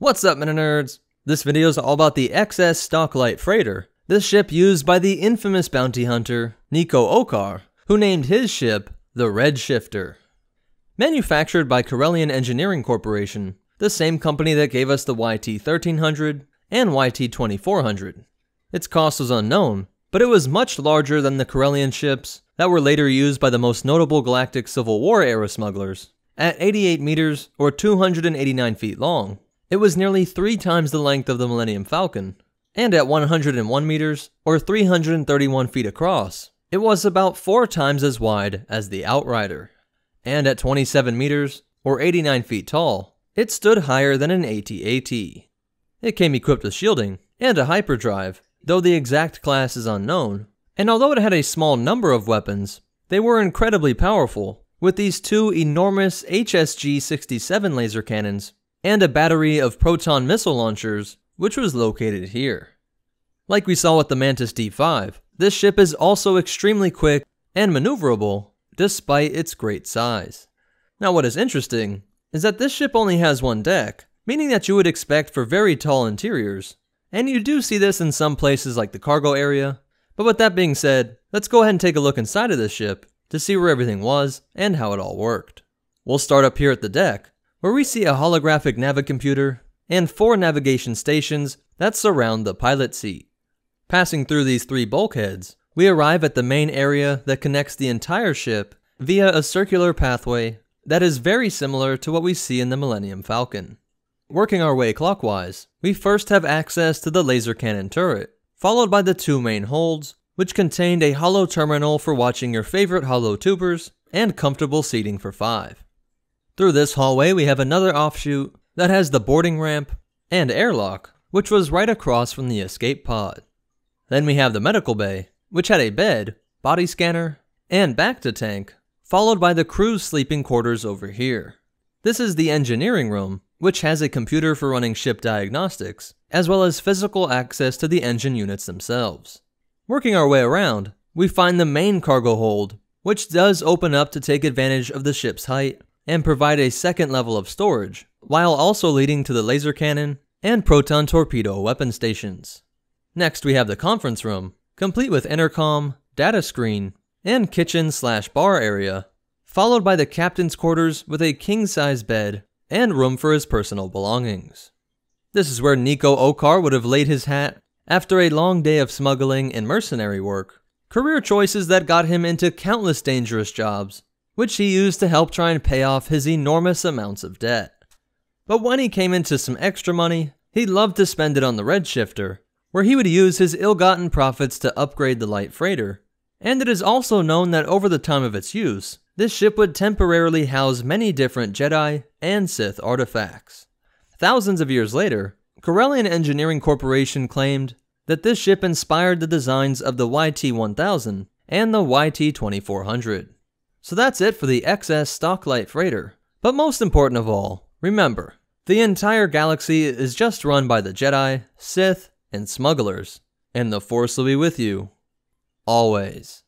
What's up, Meta Nerds? This video is all about the XS Stocklight Freighter, this ship used by the infamous bounty hunter Nico Okar, who named his ship the Redshifter. Manufactured by Corellian Engineering Corporation, the same company that gave us the YT-1300 and YT-2400. Its cost was unknown, but it was much larger than the Corellian ships that were later used by the most notable Galactic Civil War era smugglers, at 88 meters or 289 feet long. It was nearly three times the length of the Millennium Falcon, and at 101 meters, or 331 feet across, it was about four times as wide as the Outrider. And at 27 meters, or 89 feet tall, it stood higher than an AT-AT. It came equipped with shielding and a hyperdrive, though the exact class is unknown, and although it had a small number of weapons, they were incredibly powerful, with these two enormous HSG-67 laser cannons and a battery of proton missile launchers, which was located here. Like we saw with the Mantis D5, this ship is also extremely quick and maneuverable despite its great size. Now what is interesting is that this ship only has one deck, meaning that you would expect for very tall interiors, and you do see this in some places like the cargo area. But with that being said, let's go ahead and take a look inside of this ship to see where everything was and how it all worked. We'll start up here at the deck, where we see a holographic navicomputer and four navigation stations that surround the pilot seat. Passing through these three bulkheads, we arrive at the main area that connects the entire ship via a circular pathway that is very similar to what we see in the Millennium Falcon. Working our way clockwise, we first have access to the laser cannon turret, followed by the two main holds, which contained a hollow terminal for watching your favorite hollow tubers and comfortable seating for five. Through this hallway, we have another offshoot that has the boarding ramp and airlock, which was right across from the escape pod. Then we have the medical bay, which had a bed, body scanner, and back to tank, followed by the crew's sleeping quarters over here. This is the engineering room, which has a computer for running ship diagnostics, as well as physical access to the engine units themselves. Working our way around, we find the main cargo hold, which does open up to take advantage of the ship's height and provide a second level of storage, while also leading to the laser cannon and proton torpedo weapon stations. Next we have the conference room, complete with intercom, data screen, and kitchen slash bar area, followed by the captain's quarters with a king-size bed and room for his personal belongings. This is where Nico Okar would have laid his hat after a long day of smuggling and mercenary work, career choices that got him into countless dangerous jobs which he used to help try and pay off his enormous amounts of debt. But when he came into some extra money, he loved to spend it on the Redshifter, where he would use his ill-gotten profits to upgrade the light freighter. And it is also known that over the time of its use, this ship would temporarily house many different Jedi and Sith artifacts. Thousands of years later, Corellian Engineering Corporation claimed that this ship inspired the designs of the YT-1000 and the YT-2400. So that's it for the XS Stocklight Freighter. But most important of all, remember, the entire galaxy is just run by the Jedi, Sith, and smugglers. And the Force will be with you. Always.